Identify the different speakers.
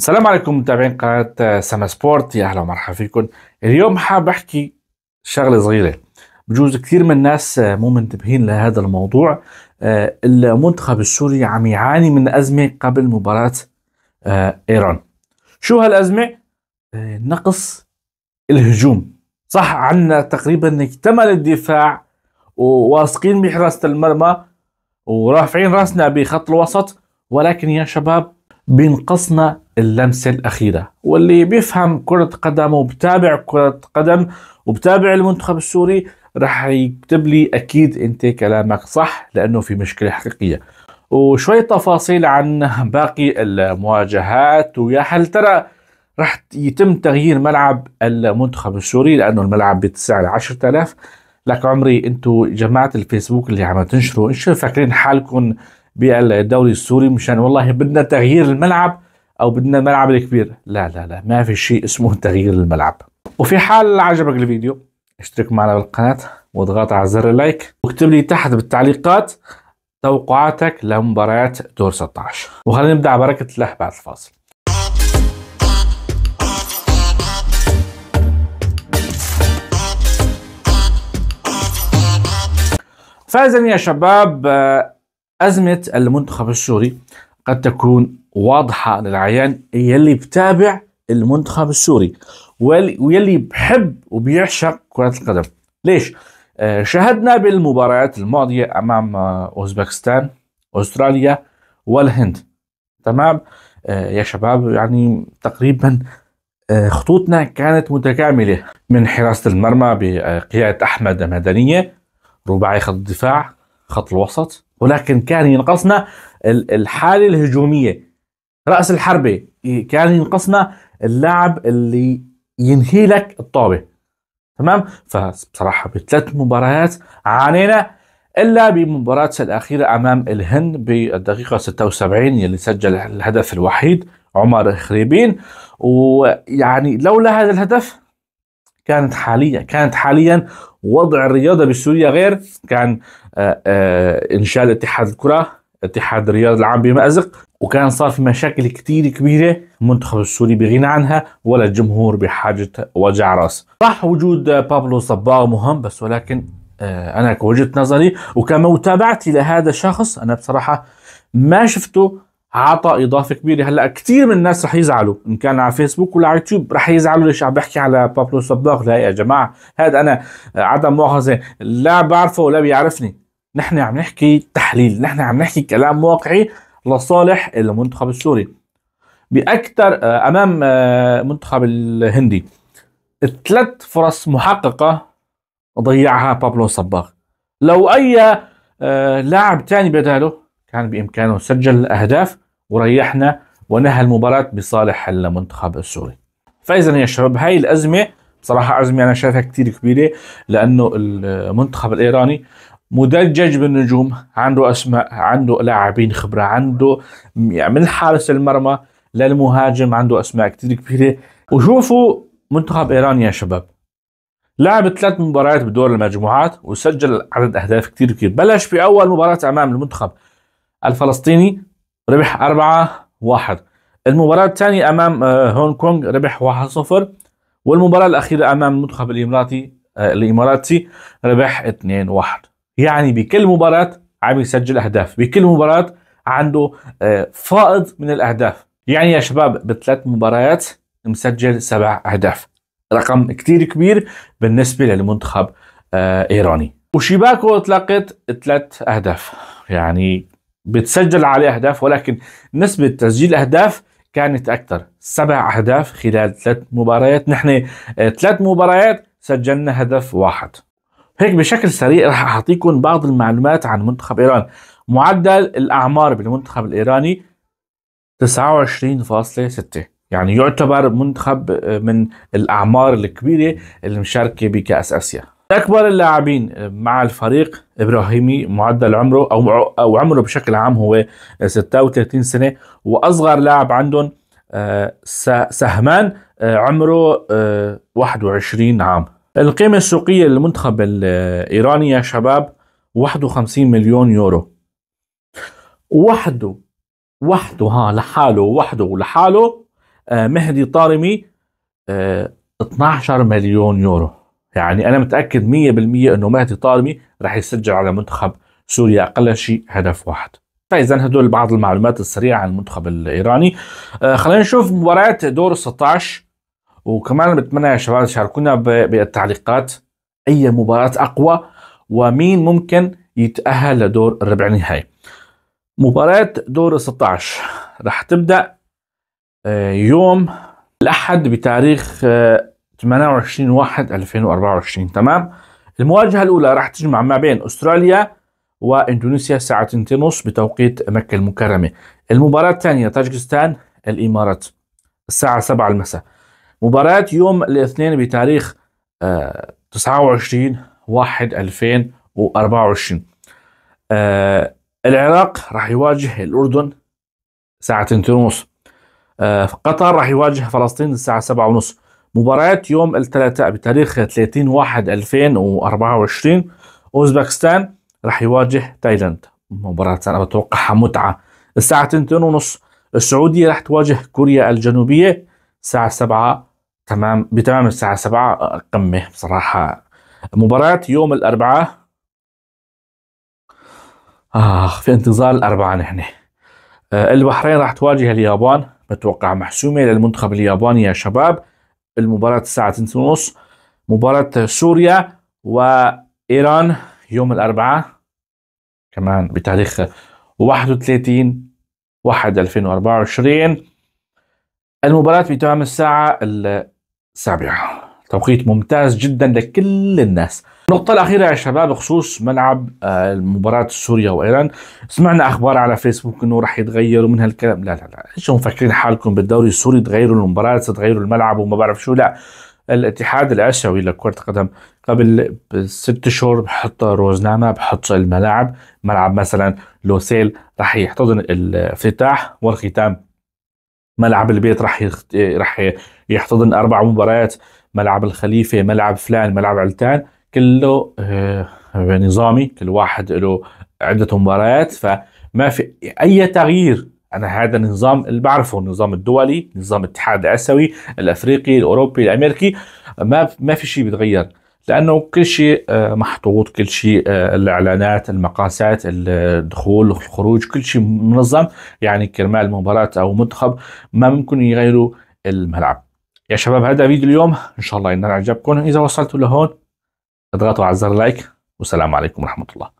Speaker 1: السلام عليكم متابعين قناة سما سبورت يا أهلا ومرحبا فيكم اليوم حاب أحكي شغلة صغيرة بجوز كثير من الناس مو منتبهين لهذا الموضوع آه، المنتخب السوري عم يعاني من أزمة قبل مباراة آه، إيران شو هالأزمة؟ آه، نقص الهجوم صح عنا تقريبا اكتمل الدفاع وواثقين بحراسة المرمى ورافعين راسنا بخط الوسط ولكن يا شباب بينقصنا اللمسة الأخيرة واللي بيفهم كرة قدم وبتابع كرة قدم وبتابع المنتخب السوري راح يكتب لي أكيد أنت كلامك صح لأنه في مشكلة حقيقية وشوي تفاصيل عن باقي المواجهات ويا هل ترى راح يتم تغيير ملعب المنتخب السوري لأنه الملعب بتسعة ل 10000 لك عمري انتم جماعة الفيسبوك اللي عم تنشروا انشر فاكرين حالكم بالدوري السوري مشان والله بدنا تغيير الملعب او بدنا الملعب الكبير لا لا لا ما في شيء اسمه تغيير الملعب وفي حال عجبك الفيديو اشترك معنا بالقناة واضغط على زر اللايك واكتب لي تحت بالتعليقات توقعاتك لمباريات دور 16 وخلينا نبدأ على بركة الله بعد الفاصل فازا يا شباب آه، أزمة المنتخب السوري قد تكون واضحة للعيان يلي بتابع المنتخب السوري ويلي بحب وبيعشق كرة القدم ليش؟ آه، شاهدنا بالمباريات الماضية أمام آه، أوزبكستان أستراليا والهند تمام آه، يا شباب يعني تقريبا خطوطنا كانت متكاملة من حراسة المرمى بقيادة أحمد مدنية رباعي خط الدفاع خط الوسط ولكن كان ينقصنا الحاله الهجوميه راس الحربه كان ينقصنا اللاعب اللي ينهي لك الطابه تمام فبصراحه بثلاث مباريات عانينا الا بمباراه الاخيره امام الهند بالدقيقه 76 يلي سجل الهدف الوحيد عمر خريبين ويعني لولا هذا الهدف كانت حاليا كانت حاليا وضع الرياضه بسوريا غير كان آه، آه، انشاء اتحاد الكره اتحاد الرياض العام بمأزق وكان صار في مشاكل كتير كبيرة المنتخب السوري بغنى عنها ولا الجمهور بحاجة وجع راس صح وجود بابلو صباغ مهم بس ولكن آه، أنا كوجهة نظري وكمتابعتي لهذا الشخص أنا بصراحة ما شفته عطى اضافه كبيره هلا كثير من الناس رح يزعلوا ان كان على فيسبوك ولا على يوتيوب رح يزعلوا ليش عم بحكي على بابلو سباق لا يا جماعه هذا انا عدم مؤاخذه لا بعرفه ولا بيعرفني نحن عم نحكي تحليل نحن عم نحكي كلام واقعي لصالح المنتخب السوري باكثر آه، امام آه، منتخب الهندي ثلاث فرص محققه ضيعها بابلو صباغ لو اي آه، لاعب تاني بداله كان بامكانه يسجل اهداف وريحنا ونهى المباراة بصالح المنتخب السوري فإذا يا شباب هاي الأزمة بصراحة أزمة أنا شايفها كتير كبيرة لأنه المنتخب الإيراني مدجج بالنجوم عنده أسماء عنده لاعبين خبرة عنده يعني من حارس المرمى للمهاجم عنده أسماء كتير كبيرة وشوفوا منتخب إيران يا شباب لعب ثلاث مباريات بدور المجموعات وسجل عدد أهداف كتير كبير بلش بأول مباراة أمام المنتخب الفلسطيني ربح 4 1 المباراة الثانية أمام آه، هونغ كونغ ربح 1 0 والمباراة الأخيرة أمام المنتخب الإماراتي آه، الإماراتي ربح 2 1 يعني بكل مباراة عم يسجل أهداف بكل مباراة عنده آه، فائض من الأهداف يعني يا شباب بثلاث مباريات مسجل سبع أهداف رقم كتير كبير بالنسبة للمنتخب إيراني وشباكو تلقت ثلاث أهداف يعني بتسجل عليه أهداف ولكن نسبة تسجيل أهداف كانت أكثر سبع أهداف خلال ثلاث مباريات نحن آه، ثلاث مباريات سجلنا هدف واحد هيك بشكل سريع رح أعطيكم بعض المعلومات عن منتخب إيران معدل الأعمار بالمنتخب الإيراني 29.6 يعني يعتبر منتخب آه، من الأعمار الكبيرة المشاركة بكأس آسيا أكبر اللاعبين مع الفريق إبراهيمي معدل عمره أو أو عمره بشكل عام هو 36 سنة وأصغر لاعب عندهم آه، سهمان آه، عمره 21 آه، عام القيمة السوقية للمنتخب الإيراني يا شباب 51 مليون يورو وحده وحده ها لحاله وحده لحاله مهدي طارمي 12 مليون يورو يعني أنا متأكد 100% أنه مهدي طارمي رح يسجل على منتخب سوريا أقل شيء هدف واحد فاذا هدول بعض المعلومات السريعه عن المنتخب الايراني آه خلينا نشوف مباريات دور 16 وكمان بتمنى يا شباب تشاركونا بالتعليقات اي مباراه اقوى ومين ممكن يتاهل لدور الربع النهائي مباراه دور 16 رح تبدا آه يوم الاحد بتاريخ آه 28 1 2024 تمام المواجهة الأولى راح تجمع ما بين أستراليا وإندونيسيا الساعة 2:30 بتوقيت مكة المكرمة المباراة الثانية طاجكستان الإمارات الساعة 7 المساء مباراة يوم الاثنين بتاريخ 29 1 2024 العراق راح يواجه الأردن الساعة 2:30 آه، قطر راح يواجه فلسطين الساعة 7:30 مباريات يوم الثلاثاء بتاريخ 30 1 2024 اوزبكستان رح يواجه تايلاند مباراة انا بتوقعها متعة الساعة 2 ونص السعودية رح تواجه كوريا الجنوبية الساعة 7 تمام بتمام الساعة 7 قمة بصراحة مباراة يوم الأربعاء آخ آه، في انتظار الأربعاء نحن آه، البحرين راح تواجه اليابان بتوقع محسومة للمنتخب الياباني يا شباب المباراة الساعة 2:30 مباراة سوريا وإيران يوم الأربعاء كمان بتاريخ 31 1 2024 المباراة بتمام الساعة السابعة توقيت ممتاز جدا لكل الناس النقطة الأخيرة يا شباب بخصوص ملعب آه، مباراة سوريا وإيران سمعنا أخبار على فيسبوك أنه راح يتغيروا من هالكلام لا لا لا إيش مفكرين حالكم بالدوري السوري تغيروا المباراة تغيروا الملعب وما بعرف شو لا الاتحاد الآسيوي لكرة قدم قبل ست شهور بحط روزنامة بحط الملاعب ملعب مثلا لوسيل راح يحتضن الافتتاح والختام ملعب البيت راح راح يحتضن أربع مباريات ملعب الخليفه ملعب فلان ملعب علتان كله آه، يعني نظامي كل واحد له عده مباريات فما في اي تغيير انا هذا النظام اللي بعرفه النظام الدولي نظام الاتحاد الاسيوي الافريقي الاوروبي الامريكي ما ما في شيء بيتغير لانه كل شيء آه، محطوط كل شيء آه، الاعلانات المقاسات الدخول الخروج كل شيء منظم يعني كرمال مباراه او منتخب ما ممكن يغيروا الملعب يا شباب هذا فيديو اليوم ان شاء الله ينال اعجابكم اذا وصلتوا لهون اضغطوا على زر لايك والسلام عليكم ورحمه الله